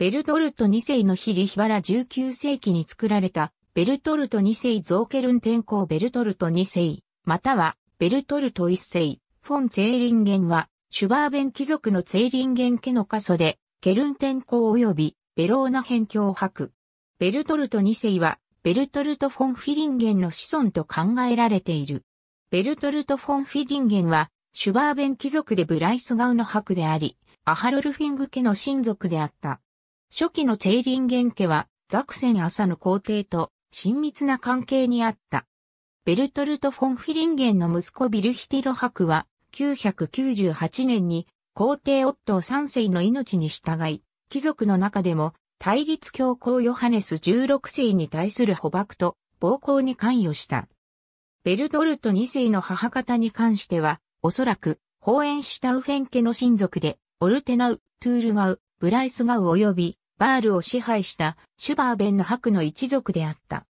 ベルトルト2世のヒリヒバラ19世紀に作られた、ベルトルト2世ゾーケルン天候ベルトルト2世、または、ベルトルト1世、フォン・ツェーリンゲンは、シュバーベン貴族のツェーリンゲン家の家祖で、ケルン天候及び、ベローナ辺境を博。ベルトルト2世は、ベルトルト・フォン・フィリンゲンの子孫と考えられている。ベルトルト・フォン・フィリンゲンは、シュバーベン貴族でブライスガウの伯であり、アハロルフィング家の親族であった。初期のチェイリンゲン家は、ザクセン朝の皇帝と親密な関係にあった。ベルトルト・フォン・フィリンゲンの息子ビルヒティロ博は、998年に皇帝オットー3世の命に従い、貴族の中でも対立教皇ヨハネス16世に対する捕獲と暴行に関与した。ベルトルト2世の母方に関しては、おそらく、ホーエンシュタウフェン家の親族で、オルテナウ、トゥールガウ、ブライスガウ及び、バールを支配したシュバーベンの白の一族であった。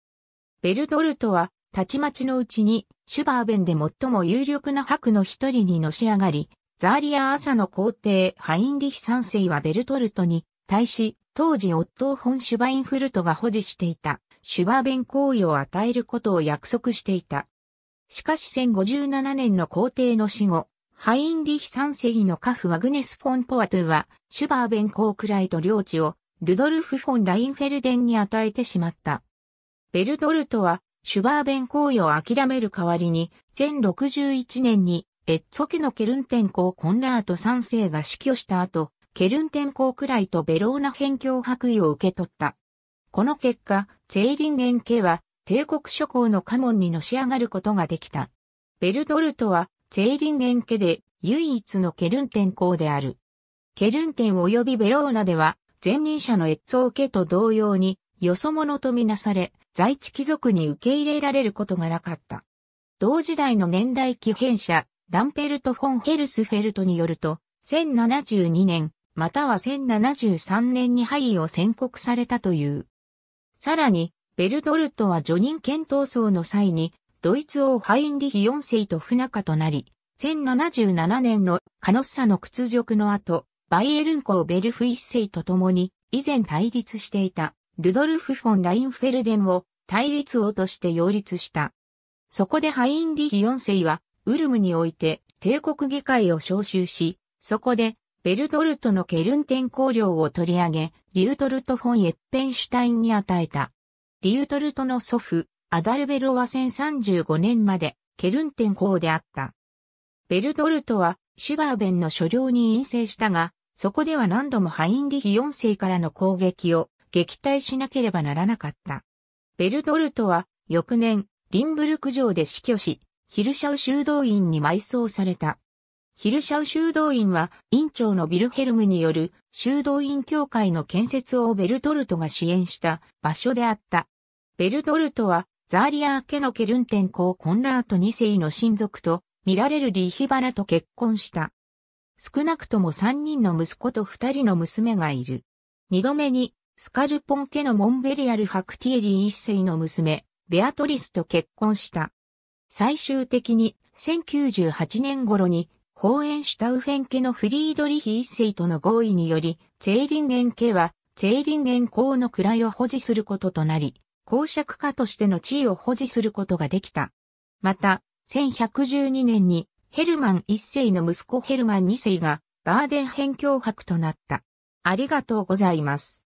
ベルトルトは、たちまちのうちに、シュバーベンで最も有力な白の一人にのし上がり、ザーリア朝の皇帝ハインリヒ三世はベルトルトに対し、当時オットー・フォン・シュバインフルトが保持していた、シュバーベン行為を与えることを約束していた。しかし1057年の皇帝の死後、ハインリヒ三世の家父ワグネス・フォン・ポワトゥは、シュバーベン公くらいと領地をルドルフ・フォン・ラインフェルデンに与えてしまった。ベルドルトは、シュバーベン行為を諦める代わりに、1061年に、エッツォ家のケルンテン公コンラート3世が死去した後、ケルンテン公くらいとベローナ辺境白衣を受け取った。この結果、ツェイリンゲン家は、帝国諸侯の家紋にのし上がることができた。ベルドルトは、ツェイリンゲン家で、唯一のケルンテン公である。ケルンテン及びベローナでは、前任者の越冬家と同様に、よそ者とみなされ、在地貴族に受け入れられることがなかった。同時代の年代記編者、ランペルト・フォン・ヘルスフェルトによると、1072年、または1073年に廃位を宣告されたという。さらに、ベルドルトは除任検討層の際に、ドイツ王ハインリヒ4世と不仲となり、1077年のカノッサの屈辱の後、バイエルン公ベルフ一世と共に、以前対立していた、ルドルフ・フォン・ラインフェルデンを対立王として擁立した。そこでハインリヒ四世は、ウルムにおいて帝国議会を招集し、そこで、ベルトルトのケルンテン公領を取り上げ、リュートルト・フォン・エッペンシュタインに与えた。リュートルトの祖父、アダルベロは1035年まで、ケルンテン公であった。ベルトルトは、シュバーベンの所領に陰性したが、そこでは何度もハインリヒ4世からの攻撃を撃退しなければならなかった。ベルドルトは翌年、リンブルク城で死去し、ヒルシャウ修道院に埋葬された。ヒルシャウ修道院は、院長のビルヘルムによる修道院協会の建設をベルトルトが支援した場所であった。ベルトルトは、ザーリアー家のケルンテン公コンラート2世の親族と見られるリヒバラと結婚した。少なくとも3人の息子と2人の娘がいる。2度目に、スカルポン家のモンベリアル・ハクティエリー一世の娘、ベアトリスと結婚した。最終的に、1098年頃に、ホーエンシュタウフェン家のフリードリヒ一世との合意により、ツェーリンゲン家は、ツェーリンゲン公の位を保持することとなり、公爵家としての地位を保持することができた。また、1112年にヘルマン一世の息子ヘルマン二世がバーデン辺境伯となった。ありがとうございます。